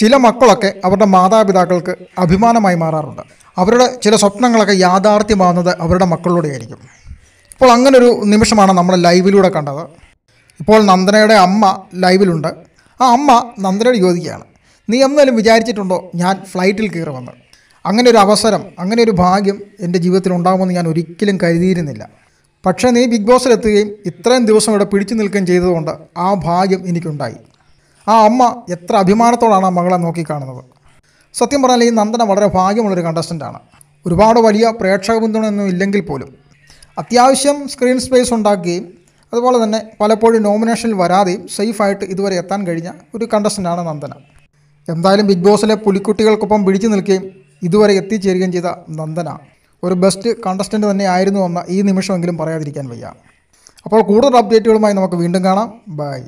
ചില മക്കളൊക്കെ അവരുടെ മാതാപിതാക്കൾക്ക് അഭിമാനമായി മാറാറുണ്ട് അവരുടെ ചില സ്വപ്നങ്ങളൊക്കെ യാഥാർത്ഥ്യമാകുന്നത് അവരുടെ മക്കളിലൂടെയായിരിക്കും ഇപ്പോൾ അങ്ങനൊരു നിമിഷമാണ് നമ്മൾ ലൈവിലൂടെ കണ്ടത് ഇപ്പോൾ നന്ദനയുടെ അമ്മ ലൈവിലുണ്ട് ആ അമ്മ നന്ദനയോട് ചോദിക്കുകയാണ് നീ എന്നാലും വിചാരിച്ചിട്ടുണ്ടോ ഞാൻ ഫ്ലൈറ്റിൽ കയറി അങ്ങനെ ഒരു അവസരം അങ്ങനെ ഒരു ഭാഗ്യം എൻ്റെ ജീവിതത്തിൽ ഉണ്ടാകുമെന്ന് ഞാൻ ഒരിക്കലും കരുതിയിരുന്നില്ല പക്ഷേ നീ ബിഗ് ബോസിലെത്തുകയും ഇത്രയും ദിവസം ഇവിടെ പിടിച്ചു നിൽക്കുകയും ചെയ്തതുകൊണ്ട് ആ ഭാഗ്യം എനിക്കുണ്ടായി ആ അമ്മ എത്ര അഭിമാനത്തോടാണ് ആ മകളെ നോക്കിക്കാണുന്നത് സത്യം പറഞ്ഞാൽ ഈ നന്ദന വളരെ ഭാഗ്യമുള്ളൊരു കണ്ടസ്റ്റൻ്റാണ് ഒരുപാട് വലിയ പ്രേക്ഷക പിന്തുണയൊന്നും ഇല്ലെങ്കിൽ പോലും അത്യാവശ്യം സ്ക്രീൻ സ്പേസ് ഉണ്ടാക്കുകയും അതുപോലെ തന്നെ പലപ്പോഴും നോമിനേഷനിൽ വരാതെയും സേഫായിട്ട് ഇതുവരെ എത്താൻ കഴിഞ്ഞ ഒരു കണ്ടസ്റ്റൻ്റാണ് നന്ദന എന്തായാലും ബിഗ് ബോസിലെ പുലിക്കുട്ടികൾക്കൊപ്പം പിടിച്ചു നിൽക്കുകയും ഇതുവരെ എത്തിച്ചേരുകയും ചെയ്ത നന്ദന ഒരു ബെസ്റ്റ് കണ്ടസ്റ്റൻ്റ് തന്നെ ആയിരുന്നു എന്ന ഈ നിമിഷമെങ്കിലും പറയാതിരിക്കാൻ വയ്യ അപ്പോൾ കൂടുതൽ അപ്ഡേറ്റുകളുമായി നമുക്ക് വീണ്ടും കാണാം ബൈ